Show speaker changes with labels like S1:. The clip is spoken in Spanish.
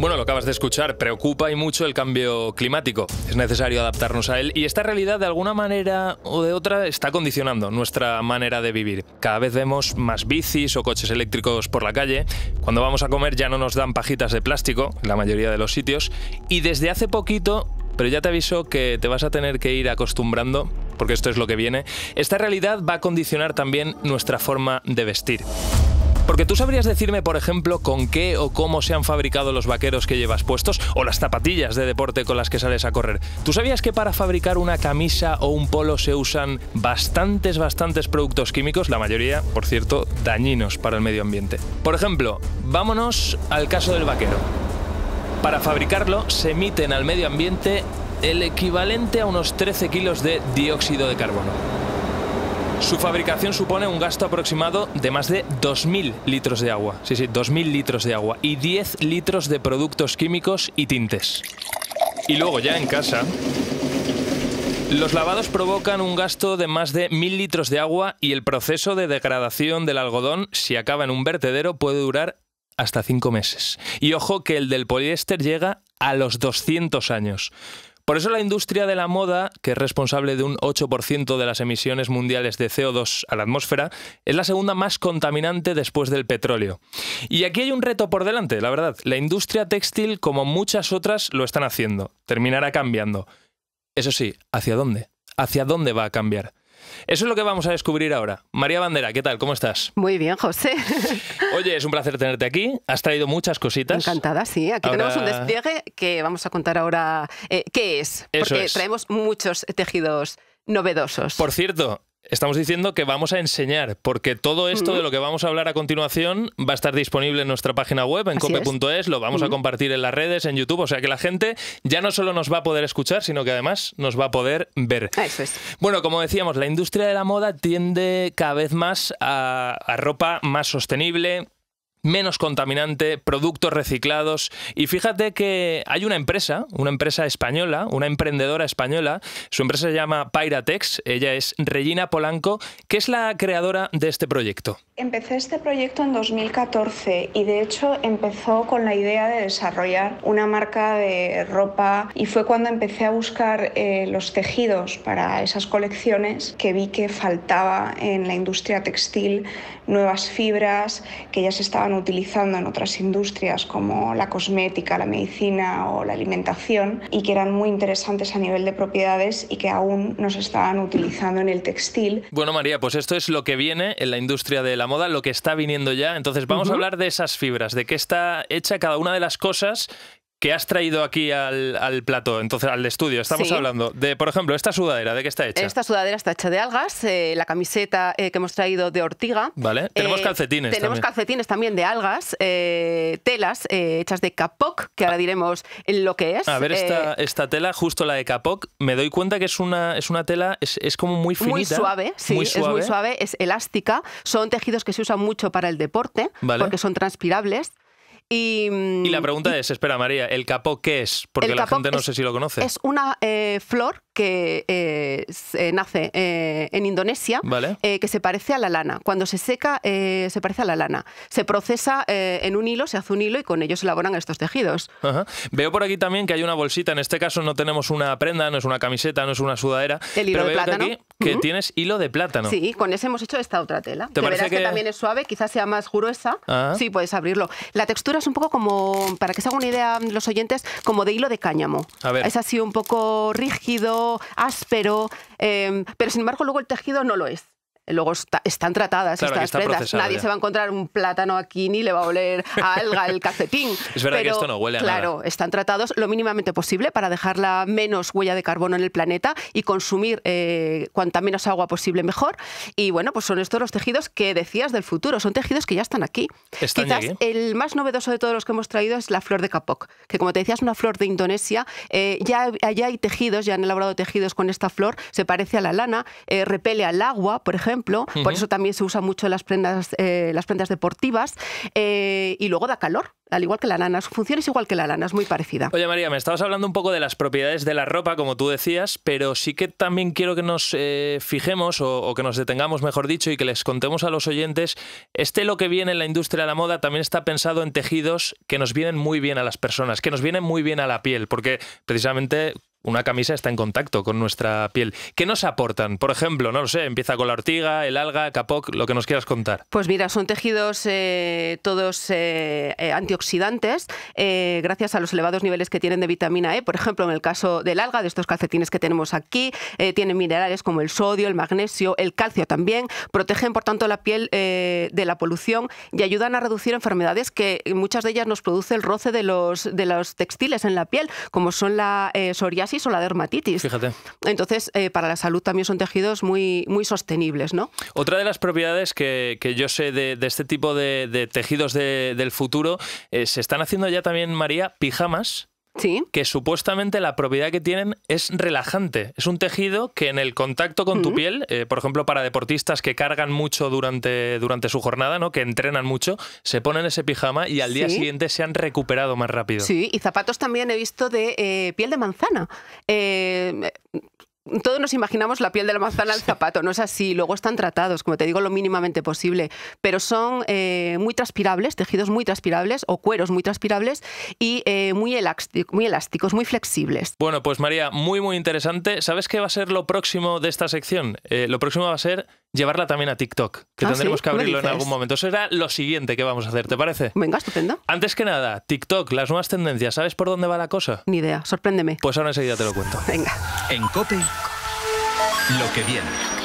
S1: Bueno, lo acabas de escuchar, preocupa y mucho el cambio climático. Es necesario adaptarnos a él y esta realidad de alguna manera o de otra está condicionando nuestra manera de vivir. Cada vez vemos más bicis o coches eléctricos por la calle, cuando vamos a comer ya no nos dan pajitas de plástico, en la mayoría de los sitios, y desde hace poquito pero ya te aviso que te vas a tener que ir acostumbrando, porque esto es lo que viene, esta realidad va a condicionar también nuestra forma de vestir. Porque tú sabrías decirme, por ejemplo, con qué o cómo se han fabricado los vaqueros que llevas puestos o las zapatillas de deporte con las que sales a correr. ¿Tú sabías que para fabricar una camisa o un polo se usan bastantes, bastantes productos químicos, la mayoría, por cierto, dañinos para el medio ambiente? Por ejemplo, vámonos al caso del vaquero. Para fabricarlo se emiten al medio ambiente el equivalente a unos 13 kilos de dióxido de carbono. Su fabricación supone un gasto aproximado de más de 2.000 litros de agua. Sí, sí, 2.000 litros de agua y 10 litros de productos químicos y tintes. Y luego ya en casa, los lavados provocan un gasto de más de 1.000 litros de agua y el proceso de degradación del algodón, si acaba en un vertedero, puede durar hasta 5 meses. Y ojo que el del poliéster llega a los 200 años. Por eso la industria de la moda, que es responsable de un 8% de las emisiones mundiales de CO2 a la atmósfera, es la segunda más contaminante después del petróleo. Y aquí hay un reto por delante, la verdad. La industria textil, como muchas otras, lo están haciendo. Terminará cambiando. Eso sí, ¿hacia dónde? ¿Hacia dónde va a cambiar? Eso es lo que vamos a descubrir ahora. María Bandera, ¿qué tal? ¿Cómo estás?
S2: Muy bien, José.
S1: Oye, es un placer tenerte aquí. Has traído muchas cositas. Encantada, sí. Aquí tenemos un despliegue
S2: que vamos a contar ahora eh, qué es, porque traemos muchos tejidos novedosos.
S1: Por cierto, estamos diciendo que vamos a enseñar, porque todo esto de lo que vamos a hablar a continuación va a estar disponible en nuestra página web, en cope.es, lo vamos a compartir en las redes, en YouTube, o sea que la gente ya no solo nos va a poder escuchar, sino que además nos va a poder ver. Eso es. Bueno, como decíamos, la industria de la moda tiende cada vez más a ropa más sostenible, menos contaminante, productos reciclados. Y fíjate que hay una empresa, una empresa española, una emprendedora española, su empresa se llama Pyratex, ella es Regina Polanco, que es la creadora de este proyecto.
S2: Empecé este proyecto en 2014 y de hecho empezó con la idea de desarrollar una marca de ropa y fue cuando empecé a buscar eh, los tejidos para esas colecciones que vi que faltaba en la industria textil, nuevas fibras que ya se estaban utilizando en otras industrias como la cosmética, la medicina o la alimentación y que eran muy interesantes a nivel de propiedades y que aún nos se estaban utilizando en el textil.
S1: Bueno, María, pues esto es lo que viene en la industria de la moda, lo que está viniendo ya. Entonces, vamos a hablar de esas fibras, de qué está hecha cada una de las cosas ¿Qué has traído aquí al, al plato, entonces al estudio. Estamos hablando de, por ejemplo, esta sudadera, ¿de qué está hecha? Esta
S2: sudadera está hecha de algas, eh, la camiseta eh, que hemos traído de ortiga.
S1: Vale, eh, tenemos calcetines. Tenemos
S2: calcetines también de algas, telas hechas de capoc, que ahora ah. diremos en lo que es. A ver, esta,
S1: esta tela, justo la de capoc, me doy cuenta que es una, es una tela, es, como muy finita. Muy suave, sí, es muy suave,
S2: es elástica. Son tejidos que se usan mucho para el deporte, porque son transpirables. Mm,
S1: y, la pregunta es, espera María, ¿el capó qué es? Porque la gente no sé si lo conoce. Es
S2: una eh, flor que eh, se eh, nace eh, en Indonesia, que se parece a la lana. Cuando se seca, se parece a la lana. Se procesa en un hilo, se hace un hilo y con ello se elaboran estos tejidos.
S1: Veo por aquí también que hay una bolsita. En este caso no tenemos una prenda, no es una camiseta, no es una sudadera. El hilo pero de veo plátano. Que, aquí que tienes hilo de plátano. Sí,
S2: con ese hemos hecho esta otra tela. ¿Te, verdad que... también es suave, quizás sea más gruesa. Ah. Sí, puedes abrirlo. La textura es un poco como, para que se hagan una idea los oyentes, como de hilo de cáñamo. Es así un poco rígido, áspero, em, pero sin embargo luego el tejido no lo es luego están tratadas estas frutas. Nadie se va a encontrar un plátano aquí ni le va a oler a alga el calcetín. Es verdad que esto no huele a Claro, están tratados lo mínimamente posible para dejar la menos huella de carbono en el planeta y consumir eh, cuanta menos agua posible mejor. Y bueno, pues son estos los tejidos que decías del futuro, son tejidos que ya están aquí. Quizás el más novedoso de todos los que hemos traído es la flor de Kapok, que como te decía es una flor de Indonesia. Eh, ya, allá hay tejidos, ya han elaborado tejidos con esta flor, se parece a la lana, eh, repele al agua, por ejemplo por eso también se usa mucho las prendas, eh, las prendas deportivas. Eh, y luego da calor, al igual que la lana. Su función es igual que la lana, es muy parecida.
S1: Oye, María, me estabas hablando un poco de las propiedades de la ropa, como tú decías, pero sí que también quiero que nos eh, fijemos o, o, que nos detengamos, mejor dicho, y que les contemos a los oyentes, este lo que viene en la industria de la moda también está pensado en tejidos que nos vienen muy bien a las personas, que nos vienen muy bien a la piel, porque precisamente una camisa está en contacto con nuestra piel. ¿Qué nos aportan? Por ejemplo, no lo sé, empieza con la ortiga, el alga, capoc, lo que nos quieras contar.
S2: Pues mira, son tejidos eh, todos eh, eh, antioxidantes, gracias a los elevados niveles que tienen de vitamina E. Por ejemplo, en el caso del alga, de estos calcetines que tenemos aquí, tienen minerales como el sodio, el magnesio, el calcio también. Protegen, por tanto, la piel de la polución y ayudan a reducir enfermedades que muchas de ellas nos produce el roce de los, de los textiles en la piel, como son la psoriasis o la dermatitis. Fíjate. Entonces, eh, para la salud también son tejidos muy, muy sostenibles, ¿no?
S1: Otra de las propiedades que, yo sé de, este tipo de, tejidos del futuro, eh, se están haciendo ya también, María, pijamas que supuestamente la propiedad que tienen es relajante. Es un tejido que en el contacto con tu piel, eh, por ejemplo, para deportistas que cargan mucho durante, durante su jornada, ¿no? que entrenan mucho, se ponen ese pijama y al día siguiente se han recuperado más rápido. Sí,
S2: y zapatos también he visto de eh, piel de manzana. Eh, todos nos imaginamos la piel de la manzana al zapato, no es así. Luego están tratados, como te digo, lo mínimamente posible, pero son eh, muy transpirables, tejidos muy transpirables o cueros muy transpirables y eh, muy, elástico, muy elásticos, muy flexibles.
S1: Bueno, pues María, muy, muy interesante. ¿Sabes qué va a ser lo próximo de esta sección? Eh, lo próximo va a ser llevarla también a TikTok, que ah, tendremos que abrirlo en algún momento. Eso era lo siguiente que vamos a hacer, ¿te parece? Venga, estupendo. Antes que nada, TikTok, las nuevas tendencias, ¿sabes por dónde va la cosa? Ni idea, sorpréndeme. Pues ahora enseguida te lo cuento. Venga. En COPE, lo que viene.